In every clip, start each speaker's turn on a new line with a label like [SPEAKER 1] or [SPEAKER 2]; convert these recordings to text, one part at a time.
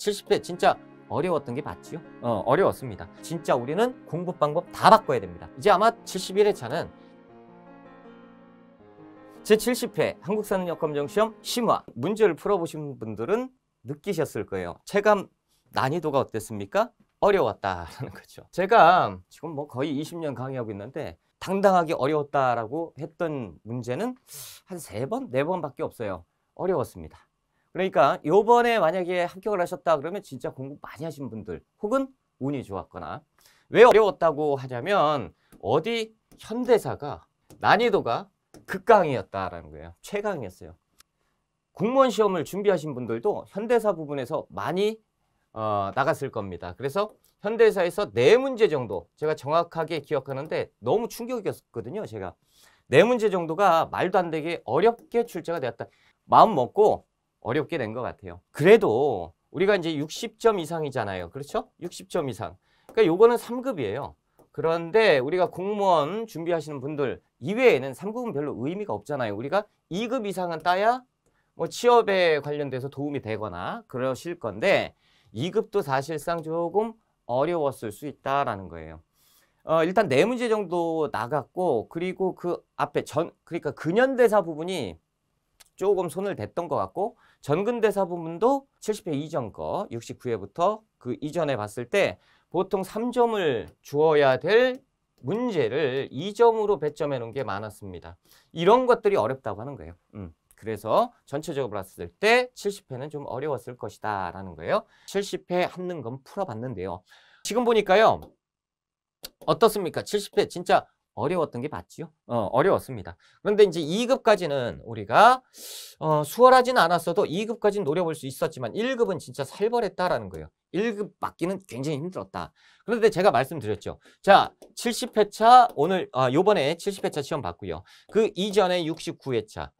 [SPEAKER 1] 70회 진짜 어려웠던 게 맞지요? 어, 어려웠습니다. 진짜 우리는 공부 방법 다 바꿔야 됩니다. 이제 아마 71회차는 제70회 한국사능력검정시험 심화 문제를 풀어보신 분들은 느끼셨을 거예요. 체감 난이도가 어땠습니까? 어려웠다라는 거죠. 제가 지금 뭐 거의 20년 강의하고 있는데 당당하게 어려웠다라고 했던 문제는 한3 번, 4 번밖에 없어요. 어려웠습니다. 그러니까 요번에 만약에 합격을 하셨다 그러면 진짜 공부 많이 하신 분들 혹은 운이 좋았거나 왜 어려웠다고 하냐면 어디 현대사가 난이도가 극강이었다라는 거예요. 최강이었어요. 공무원 시험을 준비하신 분들도 현대사 부분에서 많이 어, 나갔을 겁니다. 그래서 현대사에서 네 문제 정도 제가 정확하게 기억하는데 너무 충격이었거든요. 제가 네 문제 정도가 말도 안 되게 어렵게 출제가 되었다. 마음 먹고 어렵게 된 것 같아요. 그래도 우리가 이제 60점 이상이잖아요. 그렇죠? 60점 이상. 그러니까 요거는 3급이에요. 그런데 우리가 공무원 준비하시는 분들 이외에는 3급은 별로 의미가 없잖아요. 우리가 2급 이상은 따야 뭐 취업에 관련돼서 도움이 되거나 그러실 건데 2급도 사실상 조금 어려웠을 수 있다라는 거예요. 어, 일단 네 문제 정도 나갔고 그리고 그 앞에 전 그러니까 근현대사 부분이 조금 손을 댔던 것 같고 전근대사 부분도 70회 이전 거 69회부터 그 이전에 봤을 때 보통 3점을 주어야 될 문제를 2점으로 배점해 놓은 게 많았습니다. 이런 것들이 어렵다고 하는 거예요. 음. 그래서 전체적으로 봤을 때 70회는 좀 어려웠을 것이다 라는 거예요. 70회 하는 건 풀어봤는데요. 지금 보니까요. 어떻습니까? 70회 진짜 어려웠던 게 맞지요? 어, 어려웠습니다. 그런데 이제 2급까지는 우리가 어, 수월하진 않았어도 2급까지는 노려볼 수 있었지만 1급은 진짜 살벌했다라는 거예요. 1급 맞기는 굉장히 힘들었다. 그런데 제가 말씀드렸죠. 자, 70회차 오늘 아, 요번에 70회차 시험 봤고요. 그 이전에 69회차.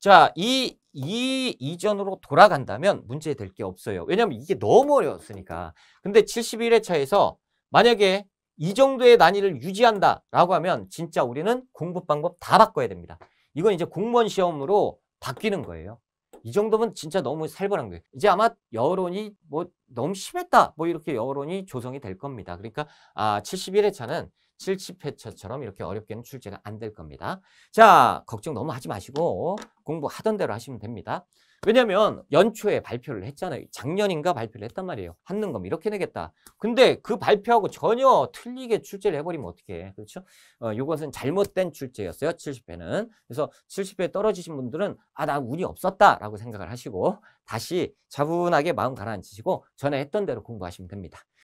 [SPEAKER 1] 자, 이, 이 이전으로 돌아간다면 문제 될 게 없어요. 왜냐면 이게 너무 어려웠으니까. 근데 71회차에서 만약에 이 정도의 난이를 유지한다라고 하면 진짜 우리는 공부 방법 다 바꿔야 됩니다. 이건 이제 공무원 시험으로 바뀌는 거예요. 이 정도면 진짜 너무 살벌한 거예요. 이제 아마 여론이 뭐 너무 심했다 뭐 이렇게 여론이 조성이 될 겁니다. 그러니까 아 71회 차는 70회차처럼 이렇게 어렵게는 출제가 안 될 겁니다. 자, 걱정 너무 하지 마시고 공부하던 대로 하시면 됩니다. 왜냐면 하 연초에 발표를 했잖아요. 작년인가 발표를 했단 말이에요. 한능검 이렇게 내겠다. 근데 그 발표하고 전혀 틀리게 출제를 해버리면 어떻게 그렇죠? 어, 이것은 잘못된 출제였어요. 70회는. 그래서 70회 떨어지신 분들은 아, 나 운이 없었다라고 생각을 하시고 다시 차분하게 마음 가라앉히시고 전에 했던 대로 공부하시면 됩니다.